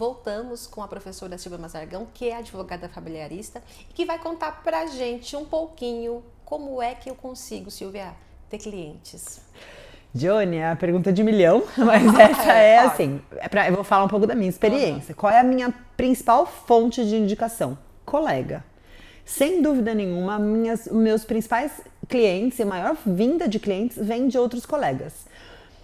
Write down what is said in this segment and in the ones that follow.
voltamos com a professora Silvia Mazargão, que é advogada familiarista e que vai contar pra gente um pouquinho como é que eu consigo, Silvia, ter clientes. Johnny, é a pergunta de milhão, mas essa é assim. É pra, eu vou falar um pouco da minha experiência. Uhum. Qual é a minha principal fonte de indicação? Colega. Sem dúvida nenhuma, minhas, meus principais clientes e maior vinda de clientes vem de outros colegas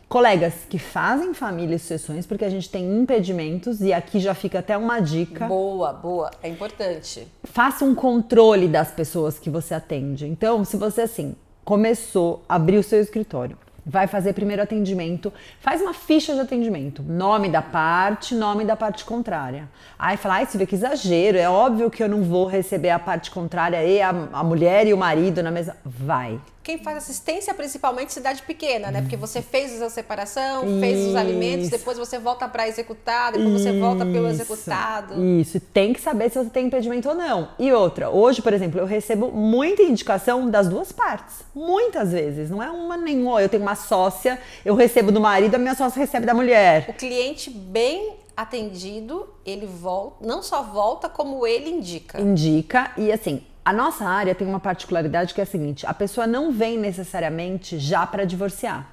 colegas que fazem famílias e sessões, porque a gente tem impedimentos, e aqui já fica até uma dica. Boa, boa, é importante. Faça um controle das pessoas que você atende. Então, se você assim começou, abriu o seu escritório, vai fazer primeiro atendimento, faz uma ficha de atendimento, nome da parte, nome da parte contrária. Aí fala, ai, Silvia, que exagero, é óbvio que eu não vou receber a parte contrária e a, a mulher e o marido na mesa. Vai, quem faz assistência principalmente cidade pequena, né? Porque você fez a separação, Isso. fez os alimentos, depois você volta para executar, depois Isso. você volta pelo executado. Isso, tem que saber se você tem impedimento ou não. E outra, hoje, por exemplo, eu recebo muita indicação das duas partes, muitas vezes, não é uma nenhuma. Eu tenho uma sócia, eu recebo do marido, a minha sócia recebe da mulher. O cliente bem atendido, ele volta, não só volta como ele indica. Indica e assim, a nossa área tem uma particularidade que é a seguinte: a pessoa não vem necessariamente já para divorciar.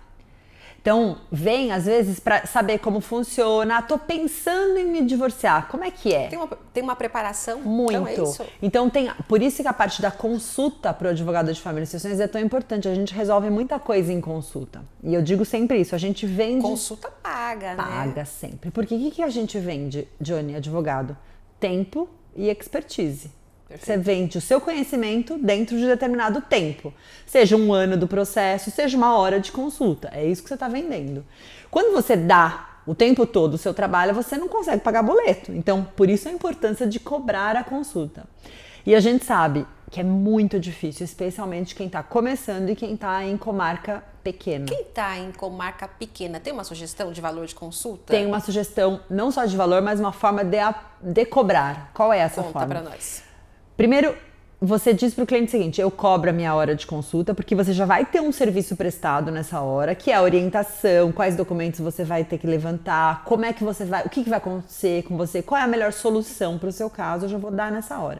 Então, vem às vezes para saber como funciona. Estou tô pensando em me divorciar. Como é que é? Tem uma, tem uma preparação? Muito. Então, é isso. então tem, por isso que a parte da consulta para o advogado de família e sessões é tão importante. A gente resolve muita coisa em consulta. E eu digo sempre isso, a gente vende Consulta paga, né? Paga sempre. Porque o que, que a gente vende, Johnny, advogado? Tempo e expertise. Você vende o seu conhecimento dentro de determinado tempo. Seja um ano do processo, seja uma hora de consulta. É isso que você está vendendo. Quando você dá o tempo todo o seu trabalho, você não consegue pagar boleto. Então, por isso a importância de cobrar a consulta. E a gente sabe que é muito difícil, especialmente quem está começando e quem está em comarca pequena. Quem está em comarca pequena tem uma sugestão de valor de consulta? Tem uma sugestão não só de valor, mas uma forma de, de cobrar. Qual é essa Conta forma? Conta para nós. Primeiro, você diz para o cliente o seguinte: eu cobro a minha hora de consulta, porque você já vai ter um serviço prestado nessa hora, que é a orientação, quais documentos você vai ter que levantar, como é que você vai, o que, que vai acontecer com você, qual é a melhor solução para o seu caso, eu já vou dar nessa hora.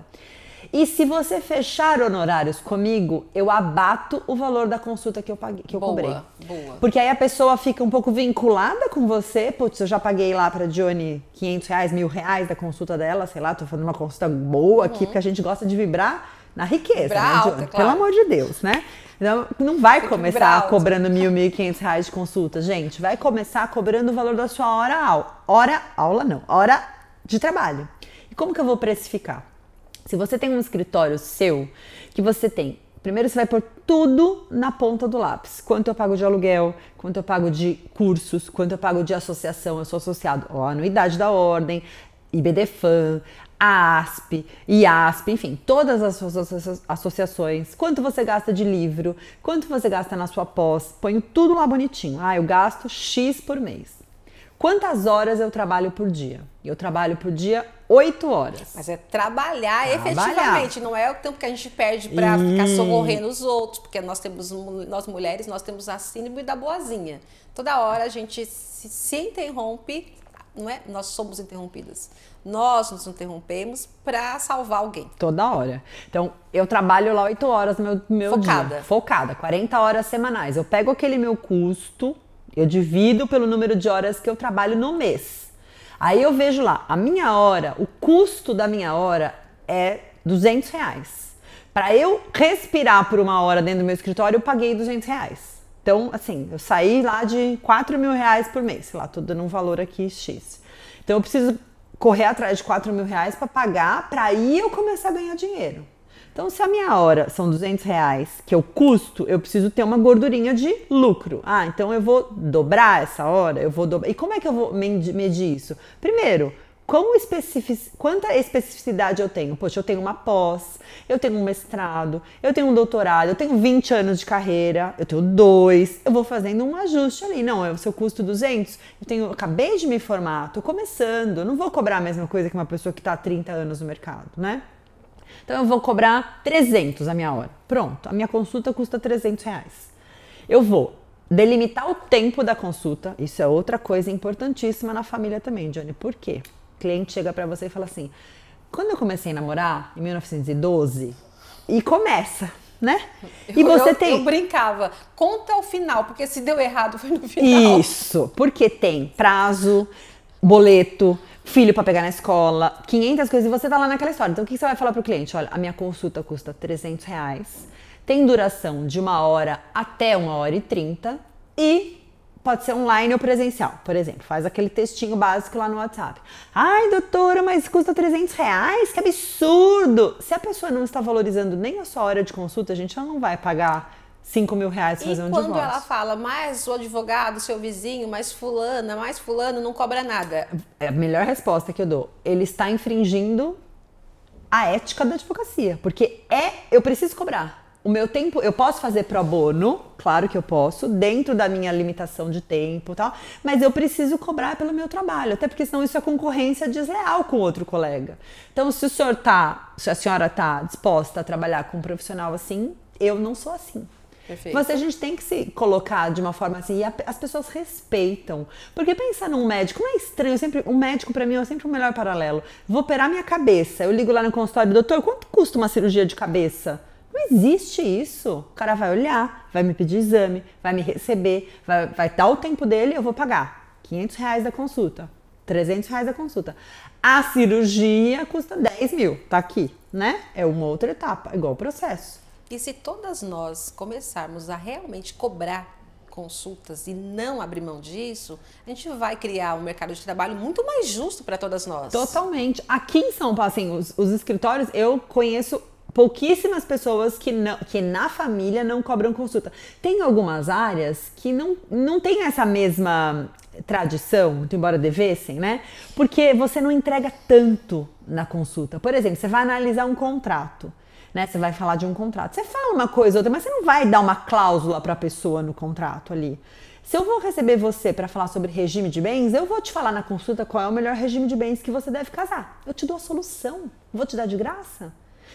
E se você fechar honorários comigo, eu abato o valor da consulta que eu paguei, que eu boa, cobrei. Boa. Porque aí a pessoa fica um pouco vinculada com você. Putz, eu já paguei lá para Johnny 500 reais, mil reais da consulta dela, sei lá, tô fazendo uma consulta boa aqui, uhum. porque a gente gosta de vibrar na riqueza, Vibrar né, alta, Johnny? Claro. Pelo amor de Deus, né? Não, não vai começar cobrando mil, mil e quinhentos reais de consulta, gente. Vai começar cobrando o valor da sua hora aula. Hora aula não, hora de trabalho. E como que eu vou precificar? Se você tem um escritório seu, que você tem Primeiro você vai pôr tudo na ponta do lápis. Quanto eu pago de aluguel, quanto eu pago de cursos, quanto eu pago de associação, eu sou associado, ó, anuidade da ordem, IBDFAN, ASP, IASP, enfim, todas as suas associações, quanto você gasta de livro, quanto você gasta na sua pós, ponho tudo lá bonitinho. Ah, eu gasto X por mês. Quantas horas eu trabalho por dia? Eu trabalho por dia oito horas. Mas é trabalhar, trabalhar, efetivamente, não é o tempo que a gente perde para hum. ficar socorrendo os outros, porque nós temos, nós mulheres, nós temos a síndrome da boazinha. Toda hora a gente se, se interrompe, não é? Nós somos interrompidas. Nós nos interrompemos para salvar alguém. Toda hora. Então, eu trabalho lá oito horas no meu, meu Focada. Dia. Focada, 40 horas semanais. Eu pego aquele meu custo, eu divido pelo número de horas que eu trabalho no mês. Aí eu vejo lá, a minha hora, o custo da minha hora é 200 reais. Para eu respirar por uma hora dentro do meu escritório, eu paguei 200 reais. Então, assim, eu saí lá de 4 mil reais por mês, sei lá, tô dando um valor aqui X. Então, eu preciso correr atrás de 4 mil reais para pagar, para aí eu começar a ganhar dinheiro. Então, se a minha hora são 200 reais, que eu custo, eu preciso ter uma gordurinha de lucro. Ah, então eu vou dobrar essa hora, eu vou dobrar. E como é que eu vou medir isso? Primeiro, especific... quanta especificidade eu tenho? Poxa, eu tenho uma pós, eu tenho um mestrado, eu tenho um doutorado, eu tenho 20 anos de carreira, eu tenho dois, eu vou fazendo um ajuste ali. Não, eu, se eu custo 200, eu, tenho, eu acabei de me formar, tô começando, não vou cobrar a mesma coisa que uma pessoa que está há 30 anos no mercado, né? Então eu vou cobrar 300 a minha hora. Pronto, a minha consulta custa 300 reais. Eu vou delimitar o tempo da consulta. Isso é outra coisa importantíssima na família também, Johnny. Por quê? O cliente chega para você e fala assim: quando eu comecei a namorar, em 1912, e começa, né? E eu, você eu, tem. Eu brincava, conta o final, porque se deu errado foi no final. Isso, porque tem prazo, boleto, filho para pegar na escola, 500 coisas, e você tá lá naquela história. Então, o que você vai falar pro cliente? Olha, a minha consulta custa 300 reais, tem duração de uma hora até uma hora e trinta, e pode ser online ou presencial, por exemplo. Faz aquele textinho básico lá no WhatsApp. Ai, doutora, mas custa 300 reais? Que absurdo! Se a pessoa não está valorizando nem a sua hora de consulta, a gente não vai pagar 5 mil reais pra fazer um divórcio. E quando ela fala, mais o advogado, seu vizinho, mais fulana, mais fulano, não cobra nada. É a melhor resposta que eu dou. Ele está infringindo a ética da advocacia. Porque é, eu preciso cobrar. O meu tempo, eu posso fazer pro bono, claro que eu posso, dentro da minha limitação de tempo e tal, mas eu preciso cobrar pelo meu trabalho, até porque senão isso é concorrência desleal com outro colega. Então, se o senhor tá, se a senhora tá disposta a trabalhar com um profissional assim, eu não sou assim. Perfeito. Mas a gente tem que se colocar de uma forma assim, e a, as pessoas respeitam. Porque pensar num médico não é estranho, sempre um médico para mim é sempre o melhor paralelo. Vou operar minha cabeça, eu ligo lá no consultório, doutor, quanto custa uma cirurgia de cabeça? Não existe isso. O cara vai olhar, vai me pedir exame, vai me receber, vai, vai dar o tempo dele, eu vou pagar 500 reais da consulta. 300 reais da consulta. A cirurgia custa 10 mil, tá aqui, né? É uma outra etapa, igual o processo. E se todas nós começarmos a realmente cobrar consultas e não abrir mão disso, a gente vai criar um mercado de trabalho muito mais justo para todas nós. Totalmente. Aqui em São Paulo, assim, os, os escritórios, eu conheço pouquíssimas pessoas que, não, que na família não cobram consulta. Tem algumas áreas que não, não tem essa mesma tradição, embora devessem, né? Porque você não entrega tanto na consulta. Por exemplo, você vai analisar um contrato né? Você vai falar de um contrato. Você fala uma coisa ou outra, mas você não vai dar uma cláusula para a pessoa no contrato ali. Se eu vou receber você para falar sobre regime de bens, eu vou te falar na consulta qual é o melhor regime de bens que você deve casar. Eu te dou a solução. Vou te dar de graça.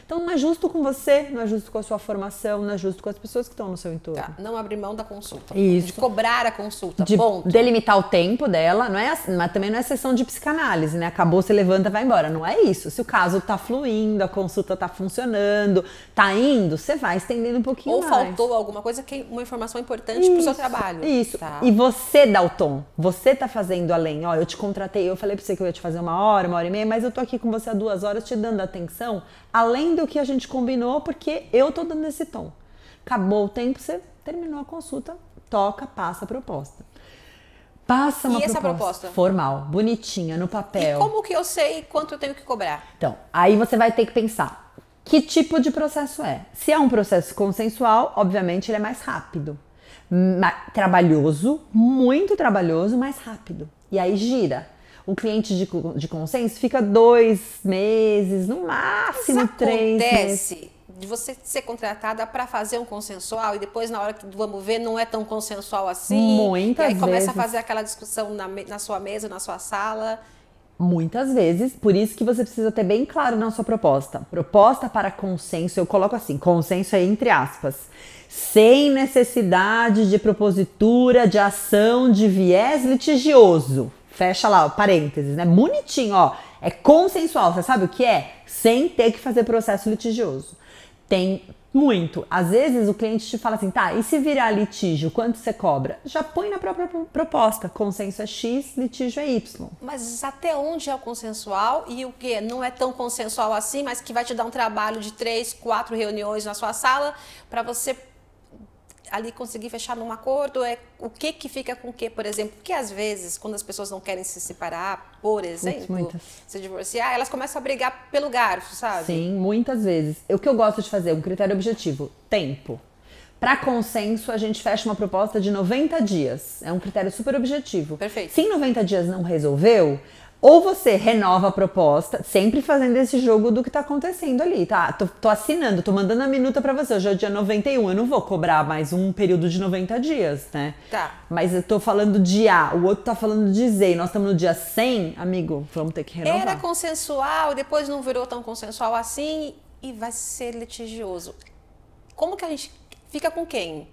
Então não é justo com você, não é justo com a sua formação, não é justo com as pessoas que estão no seu entorno. Tá, não abrir mão da consulta. Isso. De cobrar a consulta, de ponto. delimitar o tempo dela, não é, mas também não é sessão de psicanálise, né? Acabou, você levanta, vai embora. Não é isso. Se o caso tá fluindo, a consulta tá funcionando, tá indo, você vai estendendo um pouquinho Ou mais. faltou alguma coisa, que é uma informação importante isso, pro seu trabalho. Isso. Tá. E você dá o tom. Você tá fazendo além. Ó, eu te contratei, eu falei pra você que eu ia te fazer uma hora, uma hora e meia, mas eu tô aqui com você há duas horas te dando atenção além do que a gente combinou, porque eu tô dando esse tom. Acabou o tempo, você terminou a consulta, toca, passa a proposta. Passa uma proposta, proposta, formal, bonitinha, no papel. E como que eu sei quanto eu tenho que cobrar? Então, aí você vai ter que pensar que tipo de processo é. Se é um processo consensual, obviamente ele é mais rápido. Trabalhoso, muito trabalhoso, mas rápido. E aí gira o cliente de, de consenso fica dois meses, no máximo Mas três acontece. meses de você ser contratada para fazer um consensual e depois na hora que vamos ver não é tão consensual assim. Muitas vezes. E aí começa vezes. a fazer aquela discussão na, na, sua mesa, na sua sala. Muitas vezes, por isso que você precisa ter bem claro na sua proposta. Proposta para consenso, eu coloco assim, consenso é entre aspas. Sem necessidade de propositura, de ação, de viés litigioso fecha lá, ó, parênteses, né? Bonitinho, ó. É consensual, você sabe o que é? Sem ter que fazer processo litigioso. Tem muito. Às vezes o cliente te fala assim, tá, e se virar litígio, quanto você cobra? Já põe na própria proposta. Consenso é X, litígio é Y. Mas até onde é o consensual e o que não é tão consensual assim, mas que vai te dar um trabalho de três, quatro reuniões na sua sala para você ali conseguir fechar num acordo é o que que fica com o que, por exemplo, que às vezes quando as pessoas não querem se separar, por exemplo, muitas. se divorciar, elas começam a brigar pelo garfo, sabe? Sim, muitas vezes. O que eu gosto de fazer, um critério objetivo, tempo. Para consenso, a gente fecha uma proposta de 90 dias. É um critério super objetivo. Perfeito. Se em 90 dias não resolveu, ou você renova a proposta, sempre fazendo esse jogo do que tá acontecendo ali, tá? Tô, tô assinando, tô mandando a minuta para você, hoje é o dia 91, eu não vou cobrar mais um período de 90 dias, né? Tá. Mas eu tô falando de A, o outro tá falando de Z, nós estamos no dia 100, amigo, vamos ter que renovar. Era consensual, depois não virou tão consensual assim e vai ser litigioso. Como que a gente fica com quem?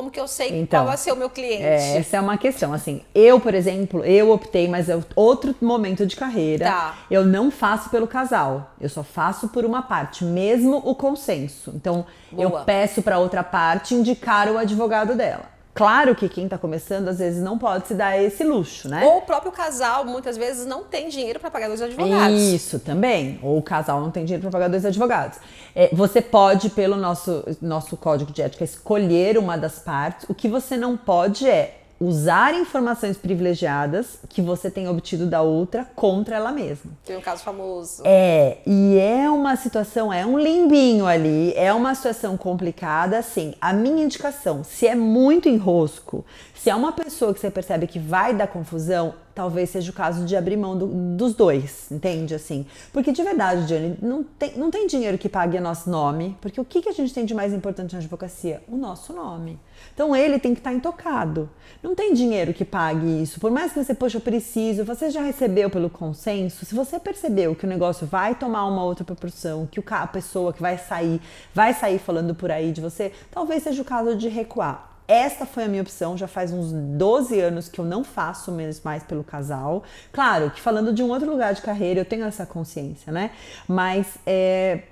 Como que eu sei então, qual vai ser o meu cliente? É, essa é uma questão. Assim, eu, por exemplo, eu optei, mas é outro momento de carreira. Tá. Eu não faço pelo casal. Eu só faço por uma parte, mesmo o consenso. Então, Boa. eu peço para outra parte indicar o advogado dela claro que quem está começando às vezes não pode se dar esse luxo, né? Ou o próprio casal muitas vezes não tem dinheiro para pagar dois advogados. Isso também. Ou o casal não tem dinheiro para pagar dois advogados. É, você pode, pelo nosso, nosso código de ética, escolher uma das partes. O que você não pode é usar informações privilegiadas que você tem obtido da outra contra ela mesma. Tem um caso famoso. É, e é uma situação, é um limbinho ali, é uma situação complicada, assim. A minha indicação, se é muito enrosco, se é uma pessoa que você percebe que vai dar confusão, talvez seja o caso de abrir mão do, dos dois, entende? Assim, porque de verdade, Diane, não tem, não tem dinheiro que pague nosso nome, porque o que, que a gente tem de mais importante na advocacia? O nosso nome. Então ele tem que estar tá intocado. Não tem dinheiro que pague isso. Por mais que você, poxa, eu preciso, você já recebeu pelo consenso, se você percebeu que o negócio vai tomar uma outra proporção, que a pessoa que vai sair, vai sair falando por aí de você, talvez seja o caso de recuar esta foi a minha opção, já faz uns 12 anos que eu não faço menos mais pelo casal. Claro que falando de um outro lugar de carreira, eu tenho essa consciência, né? Mas é,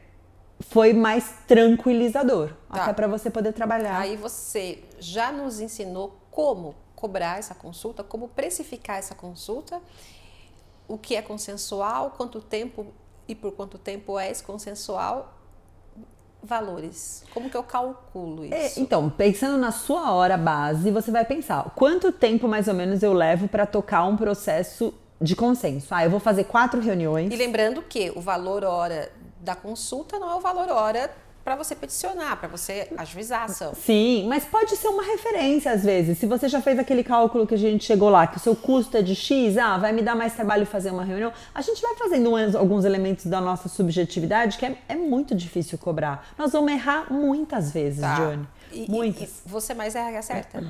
foi mais tranquilizador, tá. até para você poder trabalhar. Aí você já nos ensinou como cobrar essa consulta, como precificar essa consulta, o que é consensual, quanto tempo e por quanto tempo é consensual valores? Como que eu calculo é, isso? É, então, pensando na sua hora base, você vai pensar quanto tempo mais ou menos eu levo para tocar um processo de consenso. Ah, eu vou fazer quatro reuniões. E lembrando que o valor hora da consulta não é o valor hora para você peticionar, para você ajuizar a ação. Sim, mas pode ser uma referência às vezes. Se você já fez aquele cálculo que a gente chegou lá, que o seu custo é de X, ah, vai me dar mais trabalho fazer uma reunião. A gente vai fazendo uns, alguns elementos da nossa subjetividade que é, é, muito difícil cobrar. Nós vamos errar muitas vezes, tá. Johnny. E, muitas. E, e você mais erra certa.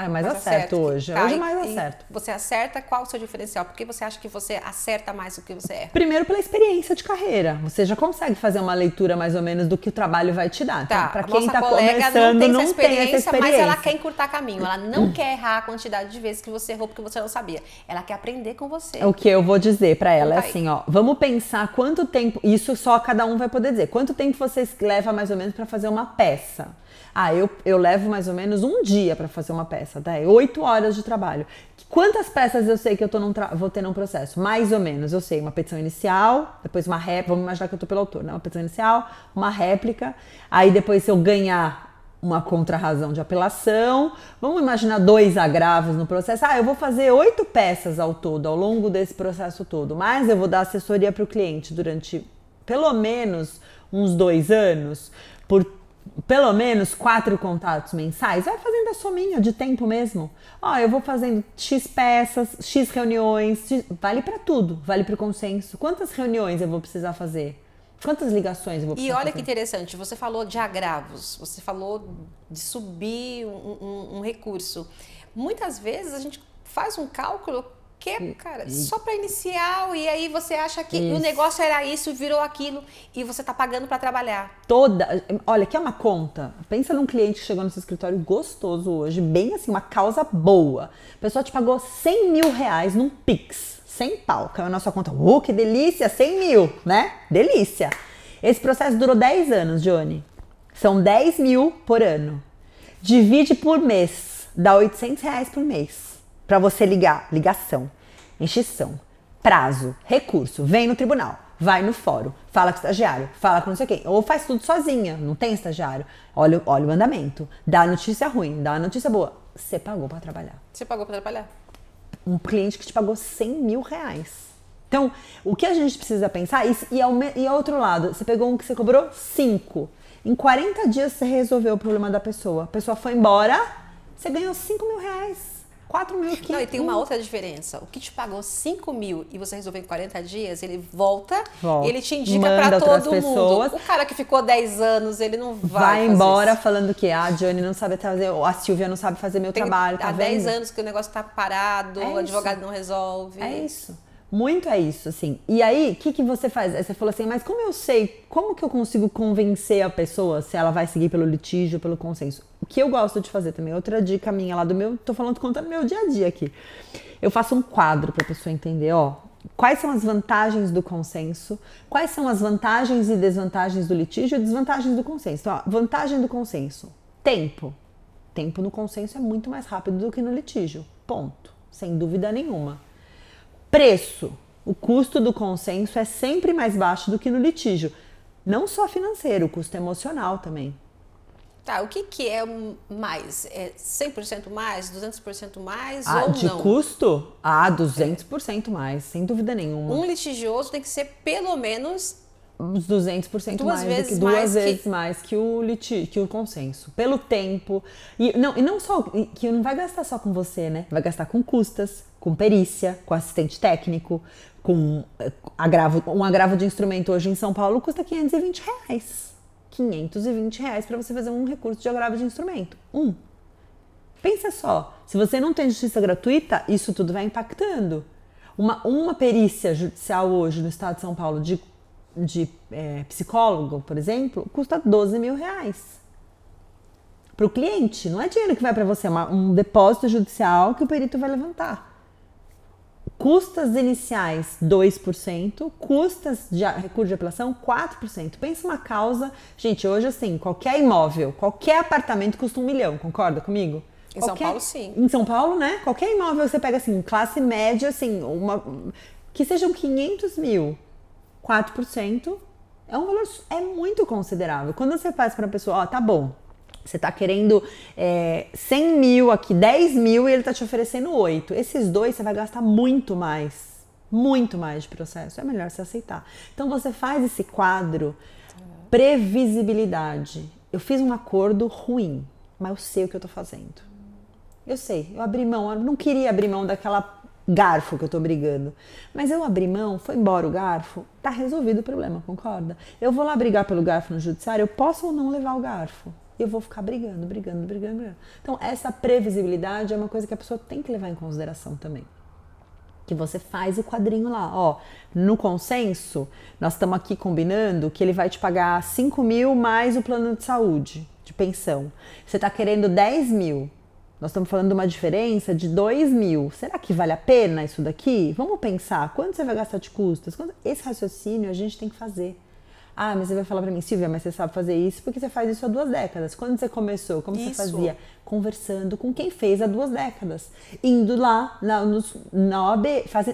Ah, é mas, mas acerto, acerto hoje. hoje é mais acerto. Você acerta qual o seu diferencial? Por que você acha que você acerta mais do que você erra? Primeiro pela experiência de carreira. Você já consegue fazer uma leitura mais ou menos do que o trabalho vai te dar. Tá, tá? para quem está começando, não, tem, não essa tem, essa experiência, mas ela quer encurtar caminho. Ela não quer errar a quantidade de vezes que você errou porque você não sabia. Ela quer aprender com você. É o que eu vou dizer para ela é assim, ó, vamos pensar quanto tempo, isso só cada um vai poder dizer. Quanto tempo vocês leva mais ou menos para fazer uma peça? Ah, eu, eu levo mais ou menos um dia para fazer uma peça peça, tá? Oito horas de trabalho. Quantas peças eu sei que eu tô num vou ter num processo? Mais ou menos, eu sei. Uma petição inicial, depois uma réplica. Vamos imaginar que eu tô pelo autor, né? Uma petição inicial, uma réplica. Aí depois, se eu ganhar uma contrarrazão de apelação, vamos imaginar dois agravos no processo. Ah, eu vou fazer oito peças ao todo, ao longo desse processo todo, mas eu vou dar assessoria para o cliente durante pelo menos uns dois anos, por pelo menos quatro contatos mensais, vai fazendo a sominha de tempo mesmo. Ó, eu vou fazendo X peças, X reuniões, X... vale para tudo, vale para o consenso. Quantas reuniões eu vou precisar fazer? Quantas ligações eu vou precisar E olha fazer? que interessante, você falou de agravos, você falou de subir um, um, um recurso. Muitas vezes a gente faz um cálculo quê, hum, cara? E... Hum. Só para inicial e aí você acha que isso. o negócio era isso, virou aquilo e você tá pagando para trabalhar. Toda, olha, que é uma conta. Pensa num cliente que chegou no seu escritório gostoso hoje, bem assim, uma causa boa. A pessoa te pagou 100 mil reais num Pix, sem pau, caiu na sua conta. Uh, que delícia, 100 mil, né? Delícia. Esse processo durou 10 anos, Johnny. São 10 mil por ano. Divide por mês, dá 800 reais por mês para você ligar. Ligação, instição, prazo, recurso, vem no tribunal. Vai no fórum, fala com o estagiário, fala com não sei quem, ou faz tudo sozinha, não tem estagiário. Olha, olha o andamento, dá notícia ruim, dá notícia boa. Você pagou para trabalhar. Você pagou para trabalhar. Um cliente que te pagou 100 mil reais. Então, o que a gente precisa pensar, e, e, ao, e ao outro lado, você pegou um que você cobrou 5. Em 40 dias você resolveu o problema da pessoa. A pessoa foi embora, você ganhou 5 mil reais. 4 mil Não, e tem uma hum. outra diferença. O que te pagou 5 mil e você resolveu em 40 dias, ele volta, volta. ele te indica para todo mundo. Pessoas. O cara que ficou 10 anos, ele não vai. Vai embora isso. falando que ah, a Johnny não sabe fazer, a Silvia não sabe fazer meu tem, trabalho. Tá há vendo? 10 anos que o negócio tá parado, é o advogado isso. não resolve. É isso. Muito é isso, assim. E aí, o que, que você faz? você falou assim, mas como eu sei, como que eu consigo convencer a pessoa se ela vai seguir pelo litígio, pelo consenso? O que eu gosto de fazer também, outra dica minha lá do meu, tô falando do meu dia a dia aqui. Eu faço um quadro pra pessoa entender, ó, quais são as vantagens do consenso, quais são as vantagens e desvantagens do litígio e desvantagens do consenso. Então, ó, vantagem do consenso, tempo. Tempo no consenso é muito mais rápido do que no litígio, ponto. Sem dúvida nenhuma. Preço. O custo do consenso é sempre mais baixo do que no litígio. Não só financeiro, o custo emocional também. Tá, o que, que é mais? É 100% mais? 200% mais ah, ou de não? custo? Ah, 200% é. mais, sem dúvida nenhuma. Um litigioso tem que ser pelo menos... Uns 200% duas mais, vezes que, duas mais vezes que... mais que o litígio, que o consenso. Pelo tempo. E não, e não só que não vai gastar só com você, né? Vai gastar com custas, com perícia, com assistente técnico, com eh, agravo, um agravo de instrumento hoje em São Paulo custa 520 reais. 520 reais para você fazer um recurso de agravo de instrumento. Um. Pensa só, se você não tem justiça gratuita, isso tudo vai impactando. Uma, uma perícia judicial hoje no estado de São Paulo de, de é, psicólogo, por exemplo, custa 12 mil reais para o cliente. Não é dinheiro que vai para você, é uma, um depósito judicial que o perito vai levantar. Custas iniciais 2%, custas de recurso de apelação 4%. Pensa uma causa, gente, hoje assim, qualquer imóvel, qualquer apartamento custa um milhão, concorda comigo? Em qualquer, São Paulo, sim. Em São Paulo, né? Qualquer imóvel você pega assim, classe média, assim, uma, que sejam 500 mil, 4%, é um valor, é muito considerável. Quando você faz para a pessoa, ó, tá bom, você está querendo é, 100 mil aqui, 10 mil e ele está te oferecendo 8. Esses dois você vai gastar muito mais. Muito mais de processo. É melhor você aceitar. Então você faz esse quadro. Previsibilidade. Eu fiz um acordo ruim, mas eu sei o que eu estou fazendo. Eu sei, eu abri mão, eu não queria abrir mão daquela garfo que eu tô brigando. Mas eu abri mão, foi embora o garfo, tá resolvido o problema, concorda? Eu vou lá brigar pelo garfo no judiciário, eu posso ou não levar o garfo? e eu vou ficar brigando, brigando, brigando, brigando. Então, essa previsibilidade é uma coisa que a pessoa tem que levar em consideração também. Que você faz o quadrinho lá, ó. No consenso, nós estamos aqui combinando que ele vai te pagar 5 mil mais o plano de saúde, de pensão. Você está querendo 10 mil. Nós estamos falando de uma diferença de 2 mil. Será que vale a pena isso daqui? Vamos pensar. Quanto você vai gastar de custas? Esse raciocínio a gente tem que fazer. Ah, mas você vai falar para mim, Silvia, mas você sabe fazer isso porque você faz isso há duas décadas. Quando você começou, como isso. você fazia? Conversando com quem fez há duas décadas. Indo lá na, nos, na OAB.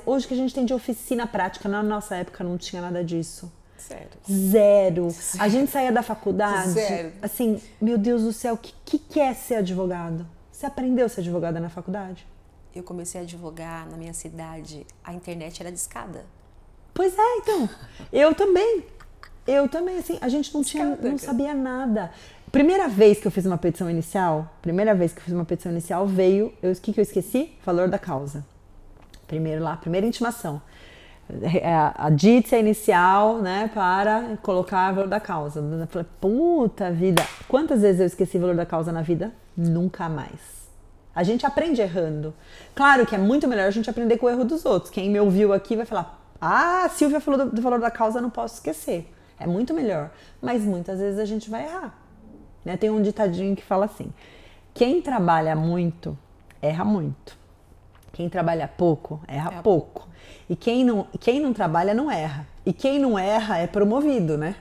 hoje que a gente tem de oficina prática, na nossa época não tinha nada disso. Zero. Zero. Zero. A gente saía da faculdade. Zero. Assim, meu Deus do céu, o que, que, que é ser advogado? Você aprendeu a ser advogada na faculdade? Eu comecei a advogar na minha cidade, a internet era de escada. Pois é, então. Eu também. Eu também, assim, a gente não, tinha, não sabia nada. Primeira vez que eu fiz uma petição inicial, primeira vez que eu fiz uma petição inicial, veio, o que, que eu esqueci? Valor da causa. Primeiro lá, primeira intimação. É, é, a, a inicial, né, para colocar valor da causa. Eu falei, puta vida, quantas vezes eu esqueci valor da causa na vida? Nunca mais. A gente aprende errando. Claro que é muito melhor a gente aprender com o erro dos outros. Quem me ouviu aqui vai falar: Ah, a Silvia falou do, do valor da causa, não posso esquecer. É muito melhor. Mas muitas vezes a gente vai errar. Né? Tem um ditadinho que fala assim: quem trabalha muito, erra muito. Quem trabalha pouco, erra é pouco. pouco. E quem não, quem não trabalha, não erra. E quem não erra é promovido, né?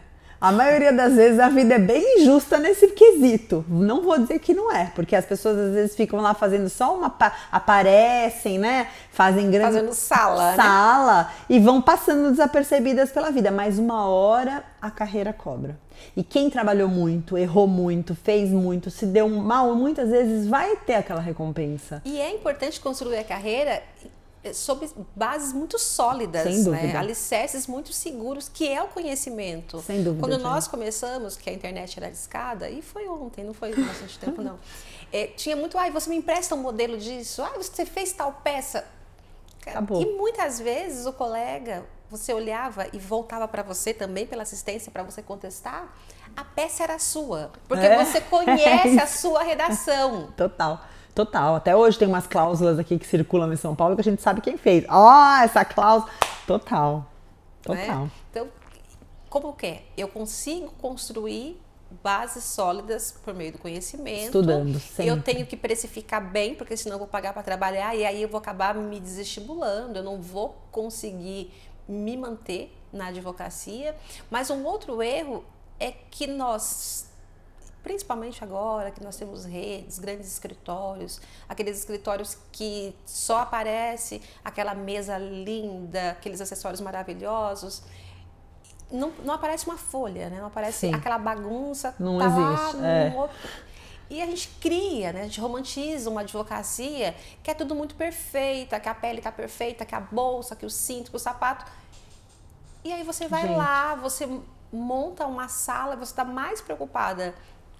A maioria das vezes a vida é bem injusta nesse quesito. Não vou dizer que não é, porque as pessoas às vezes ficam lá fazendo só uma aparecem, né? Fazem grande fazendo sala, né? sala né? e vão passando desapercebidas pela vida, mas uma hora a carreira cobra. E quem trabalhou muito, errou muito, fez muito, se deu mal, muitas vezes vai ter aquela recompensa. E é importante construir a carreira é, sob bases muito sólidas, Sem né? dúvida. né? alicerces muito seguros, que é o conhecimento. Sem dúvida. Quando nós começamos, que a internet era discada, e foi ontem, não foi bastante tempo, não. É, tinha muito, ai, ah, você me empresta um modelo disso, ai, ah, você fez tal peça. Acabou. E muitas vezes o colega, você olhava e voltava para você também pela assistência para você contestar, a peça era sua, porque é. você conhece é a sua redação. Total. Total. Até hoje tem umas cláusulas aqui que circulam em São Paulo que a gente sabe quem fez. Ó, oh, essa cláusula. Total. Né? Total. É? Então, como que é? Eu consigo construir bases sólidas por meio do conhecimento. Estudando, sempre. Eu tenho que precificar bem, porque senão eu vou pagar para trabalhar e aí eu vou acabar me desestimulando. Eu não vou conseguir me manter na advocacia. Mas um outro erro é que nós principalmente agora que nós temos redes, grandes escritórios, aqueles escritórios que só aparece aquela mesa linda, aqueles acessórios maravilhosos. Não, não aparece uma folha, né? não aparece Sim. aquela bagunça. Não tá existe. Lá, é. outro... E a gente cria, né? a gente romantiza uma advocacia que é tudo muito perfeita, que a pele está perfeita, que a bolsa, que o cinto, que o sapato. E aí você vai gente. lá, você monta uma sala, você está mais preocupada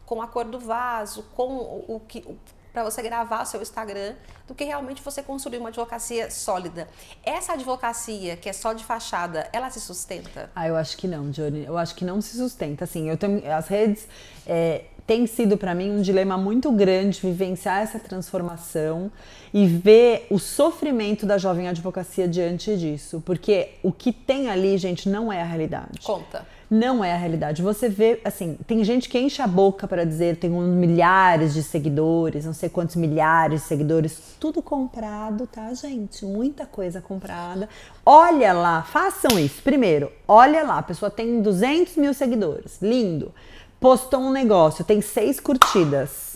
com a cor do vaso, com o, que para você gravar seu Instagram, do que realmente você construir uma advocacia sólida. Essa advocacia que é só de fachada, ela se sustenta? Ah, eu acho que não, Johnny. Eu acho que não se sustenta. Assim, eu tenho as redes é, tem sido para mim um dilema muito grande vivenciar essa transformação e ver o sofrimento da jovem advocacia diante disso, porque o que tem ali, gente, não é a realidade. Conta não é a realidade. Você vê, assim, tem gente que enche a boca para dizer, tem milhares de seguidores, não sei quantos milhares de seguidores, tudo comprado, tá, gente? Muita coisa comprada. Olha lá, façam isso. Primeiro, olha lá, a pessoa tem 200 mil seguidores, lindo. Postou um negócio, tem seis curtidas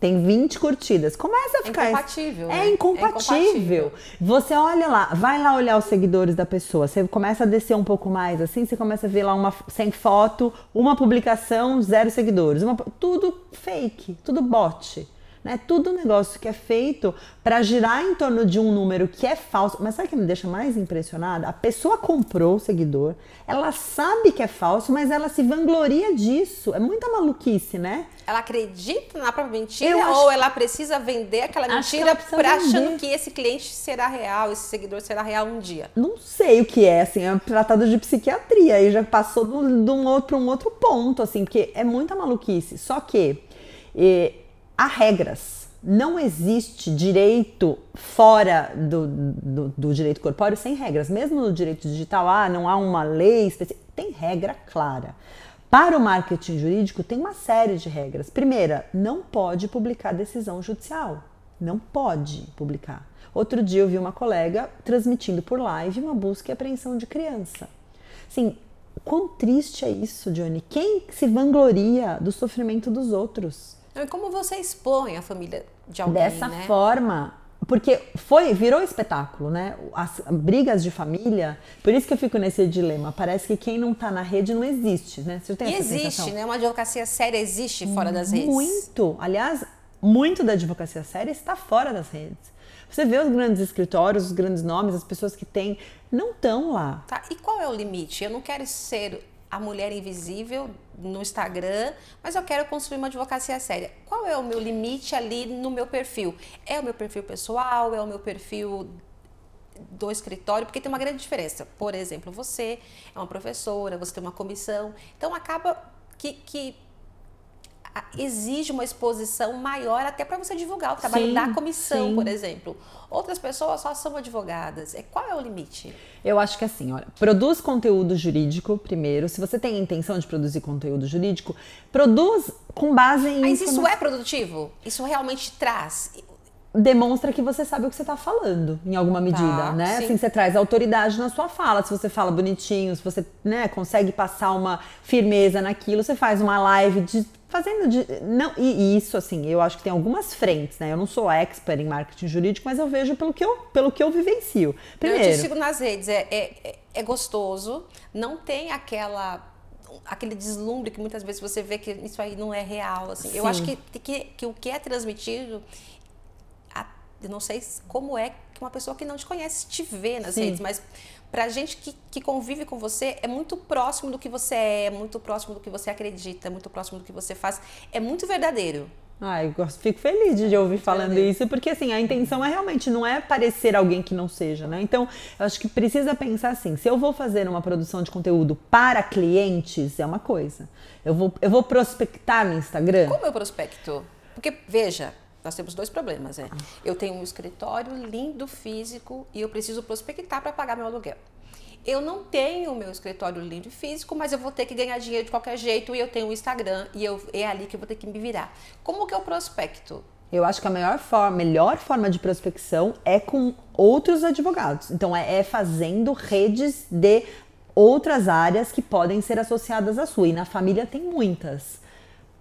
tem 20 curtidas. Começa a ficar. incompatível. É né? É, incompatível. é incompatível. Você olha lá, vai lá olhar os seguidores da pessoa. Você começa a descer um pouco mais assim, você começa a ver lá uma sem foto, uma publicação, zero seguidores. Uma, tudo fake, tudo bot. Né? Tudo negócio que é feito para girar em torno de um número que é falso. Mas sabe o que me deixa mais impressionada? A pessoa comprou o seguidor, ela sabe que é falso, mas ela se vangloria disso. É muita maluquice, né? Ela acredita na própria mentira acho... ou ela precisa vender aquela mentira pra, achando que esse cliente será real, esse seguidor será real um dia? Não sei o que é, assim, é um tratado de psiquiatria aí já passou de um outro, um outro ponto, assim, porque é muita maluquice. Só que. E, eh, há regras. Não existe direito fora do, do, do, direito corpóreo sem regras. Mesmo no direito digital, ah, não há uma lei específica. Tem regra clara. Para o marketing jurídico, tem uma série de regras. Primeira, não pode publicar decisão judicial. Não pode publicar. Outro dia eu vi uma colega transmitindo por live uma busca e apreensão de criança. Sim, quão triste é isso, Johnny? Quem se vangloria do sofrimento dos outros? É como você expõe a família de alguém, Dessa né? forma, porque foi virou espetáculo, né? As brigas de família, por isso que eu fico nesse dilema. Parece que quem não tá na rede não existe, né? Você tem e existe, sensação? né? Uma advocacia séria existe fora das redes. Muito. Aliás, muito da advocacia séria está fora das redes. Você vê os grandes escritórios, os grandes nomes, as pessoas que têm, não estão lá. Tá. E qual é o limite? Eu não quero ser a mulher invisível no Instagram, mas eu quero construir uma advocacia séria. Qual é o meu limite ali no meu perfil? É o meu perfil pessoal? É o meu perfil do escritório? Porque tem uma grande diferença. Por exemplo, você é uma professora, você tem uma comissão, então acaba que, que exige uma exposição maior até para você divulgar o trabalho sim, da comissão, sim. por exemplo. Outras pessoas só são advogadas. É, qual é o limite? Eu acho que assim, olha, produz conteúdo jurídico primeiro. Se você tem a intenção de produzir conteúdo jurídico, produz com base em. Mas isso é produtivo? Isso realmente traz? demonstra que você sabe o que você está falando, em alguma medida, tá, né? Sim. Assim, você traz autoridade na sua fala. Se você fala bonitinho, se você né, consegue passar uma firmeza naquilo, você faz uma live de, fazendo de, não e, isso assim, eu acho que tem algumas frentes, né? Eu não sou expert em marketing jurídico, mas eu vejo pelo que eu pelo que eu vivencio. Primeiro, eu te sigo nas redes, é, é, é, é gostoso, não tem aquela aquele deslumbre que muitas vezes você vê que isso aí não é real. Assim. Eu acho que, que, que, o que é transmitido, eu não sei como é que uma pessoa que não te conhece te vê nas Sim. redes, mas pra gente que, que convive com você, é muito próximo do que você é, é muito próximo do que você acredita, é muito próximo do que você faz. É muito verdadeiro. Ai, eu fico feliz de ouvir falando isso, porque assim, a intenção é realmente não é parecer alguém que não seja, né? Então, eu acho que precisa pensar assim, se eu vou fazer uma produção de conteúdo para clientes, é uma coisa. Eu vou, eu vou prospectar no Instagram. Como eu prospecto? Porque, veja, nós temos dois problemas, é. Eu tenho um escritório lindo físico e eu preciso prospectar para pagar meu aluguel. Eu não tenho meu escritório lindo físico, mas eu vou ter que ganhar dinheiro de qualquer jeito e eu tenho o Instagram e eu, é ali que eu vou ter que me virar. Como que eu prospecto? Eu acho que a melhor forma, melhor forma de prospecção é com outros advogados. Então é, é fazendo redes de outras áreas que podem ser associadas à sua. E na família tem muitas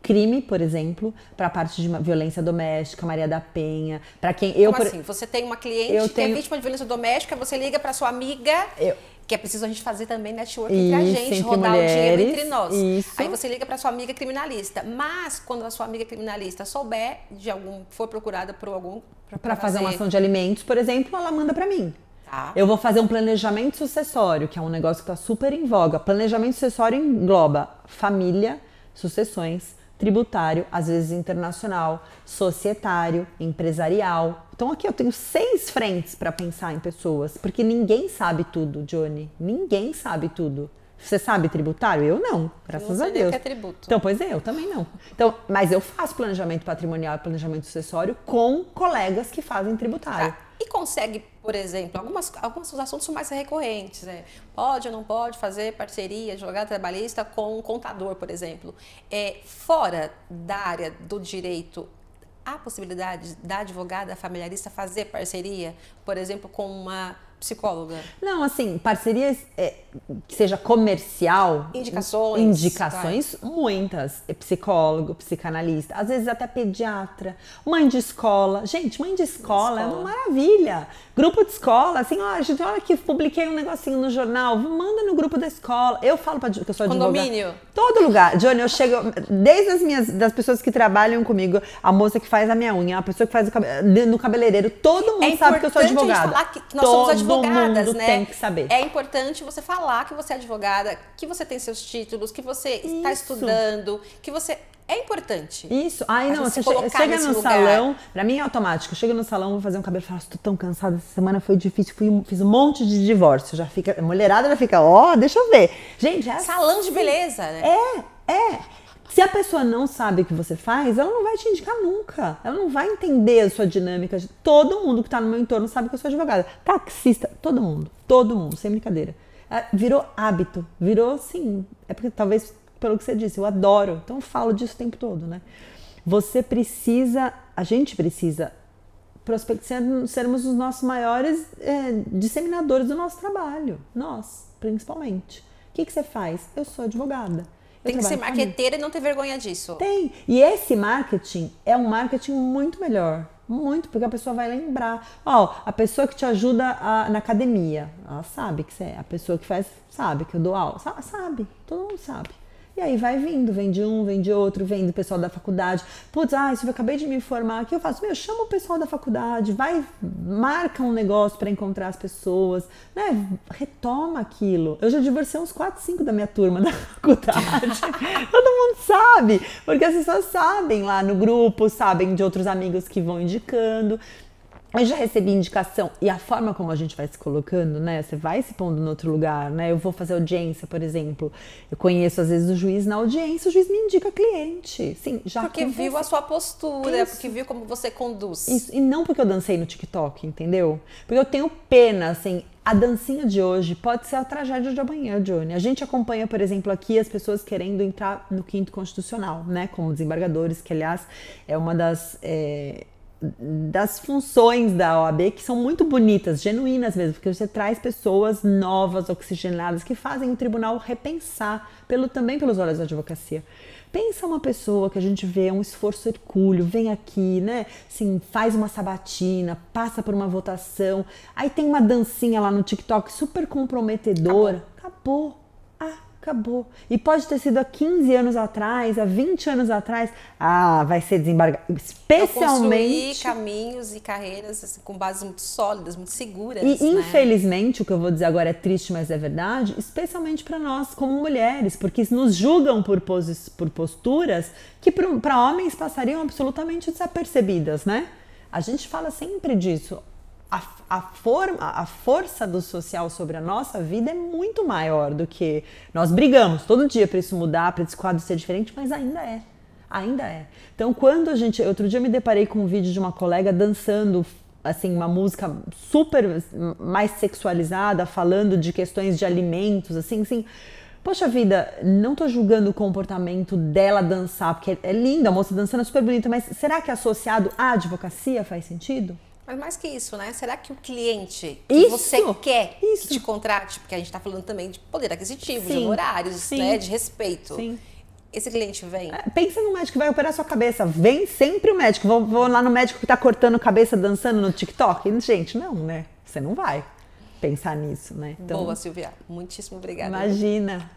crime, por exemplo, para a parte de violência doméstica, Maria da Penha, para quem eu Como por... assim, você tem uma cliente eu que é tenho... é vítima de violência doméstica, você liga para sua amiga. Eu... Que é preciso a gente fazer também network isso, a gente, entre rodar mulheres, o dinheiro entre nós. Isso. Aí você liga para sua amiga criminalista. Mas quando a sua amiga criminalista souber de algum, for procurada por algum para fazer... fazer uma ação de alimentos, por exemplo, ela manda para mim. Tá. Eu vou fazer um planejamento sucessório, que é um negócio que está super em voga. Planejamento sucessório engloba família, sucessões, tributário, às vezes internacional, societário, empresarial. Então aqui eu tenho seis frentes para pensar em pessoas, porque ninguém sabe tudo, Johnny. Ninguém sabe tudo. Você sabe tributário? Eu não, graças a Deus. Que é tributo. Então, pois é, eu também não. Então, mas eu faço planejamento patrimonial e planejamento sucessório com colegas que fazem tributário consegue, por exemplo, algumas, alguns assuntos são mais recorrentes, né? Pode ou não pode fazer parceria, jogar trabalhista com um contador, por exemplo. É, fora da área do direito, há possibilidade da advogada familiarista fazer parceria, por exemplo, com uma psicóloga? Não, assim, parcerias é, que seja comercial. Indicações. Indicações, tá. muitas. É, psicólogo, psicanalista, às vezes até pediatra, mãe de escola. Gente, mãe de escola, escola. é uma maravilha. Grupo de escola, assim, ó, gente, olha que publiquei um negocinho no jornal, manda no grupo da escola. Eu falo pra, que eu sou Condomínio. advogada. Condomínio. Todo lugar. Johnny, eu chego, desde as minhas, das pessoas que trabalham comigo, a moça que faz a minha unha, a pessoa que faz o cabelo, no cabeleireiro, todo mundo é sabe que eu sou advogada. A gente falar que nós Todos. somos advogados advogadas, mundo né? Tem que saber. É importante você falar que você é advogada, que você tem seus títulos, que você Isso. está estudando, que você é importante. Isso. aí não, você che chega no lugar. salão, pra mim é automático. Chega no salão, vou fazer um cabelo e falo, tô tão cansada, essa semana foi difícil, fui, fiz um monte de divórcio. Já fica, a mulherada já fica, ó, oh, deixa eu ver. Gente, é Salão assim. de beleza, né? É, é. Se a pessoa não sabe o que você faz, ela não vai te indicar nunca. Ela não vai entender a sua dinâmica. Todo mundo que está no meu entorno sabe que eu sou advogada. Taxista, todo mundo. Todo mundo, sem brincadeira. É, virou hábito. Virou, sim. É porque talvez pelo que você disse, eu adoro. Então eu falo disso o tempo todo, né? Você precisa, a gente precisa prospectando sermos os nossos maiores é, disseminadores do nosso trabalho, nós, principalmente. O que, que você faz? Eu sou advogada. Tem que ser marqueteira e não ter vergonha disso. Tem. E esse marketing é um marketing muito melhor. Muito, porque a pessoa vai lembrar. Ó, a pessoa que te ajuda a, na academia, ela sabe que você é. A pessoa que faz, sabe que eu dou aula. Sabe, todo mundo sabe. E aí vai vindo, vem de um, vem de outro, vem do pessoal da faculdade. Putz, ah, isso eu acabei de me informar, o que eu faço? Meu, chama o pessoal da faculdade, vai, marca um negócio para encontrar as pessoas, né? Retoma aquilo. Eu já divorciei uns 4, 5 da minha turma da faculdade. Todo mundo sabe, porque as pessoas sabem lá no grupo, sabem de outros amigos que vão indicando eu já recebi indicação e a forma como a gente vai se colocando, né? Você vai se pondo em outro lugar, né? Eu vou fazer audiência, por exemplo. Eu conheço às vezes o juiz na audiência, o juiz me indica cliente. Sim, já Porque viu a sua postura, Isso. porque viu como você conduz. Isso. E não porque eu dancei no TikTok, entendeu? Porque eu tenho pena, assim, a dancinha de hoje pode ser a tragédia de amanhã, Johnny. A gente acompanha, por exemplo, aqui as pessoas querendo entrar no quinto constitucional, né? Como desembargadores, que aliás é uma das. É das funções da OAB que são muito bonitas, genuínas mesmo, porque você traz pessoas novas, oxigenadas, que fazem o tribunal repensar, pelo, também pelos olhos da advocacia. Pensa uma pessoa que a gente vê um esforço hercúleo, vem aqui, né? Assim, faz uma sabatina, passa por uma votação, aí tem uma dancinha lá no TikTok super comprometedora. Acabou. Acabou acabou. E pode ter sido há 15 anos atrás, há 20 anos atrás, ah, vai ser desembargado. Especialmente. Então, caminhos e carreiras assim, com bases muito sólidas, muito seguras. E né? infelizmente, o que eu vou dizer agora é triste, mas é verdade, especialmente para nós como mulheres, porque nos julgam por, poses, por posturas que para homens passariam absolutamente desapercebidas, né? A gente fala sempre disso a, a, forma, a força do social sobre a nossa vida é muito maior do que nós brigamos todo dia para isso mudar, para esse quadro ser diferente, mas ainda é. Ainda é. Então, quando a gente. Outro dia eu me deparei com um vídeo de uma colega dançando, assim, uma música super mais sexualizada, falando de questões de alimentos, assim, assim. Poxa vida, não tô julgando o comportamento dela dançar, porque é linda, a moça dançando é super bonita, mas será que associado à advocacia faz sentido? Mas mais que isso, né? Será que o cliente que isso, você quer isso. que te contrate, porque a gente está falando também de poder aquisitivo, sim, de horários, né? sim, né? De respeito. Sim. Esse cliente vem. É, pensa no médico que vai operar sua cabeça. Vem sempre o médico. Vou, vou lá no médico que está cortando cabeça dançando no TikTok. Gente, não, né? Você não vai pensar nisso, né? Então, Boa, Silvia. Muitíssimo obrigada. Imagina.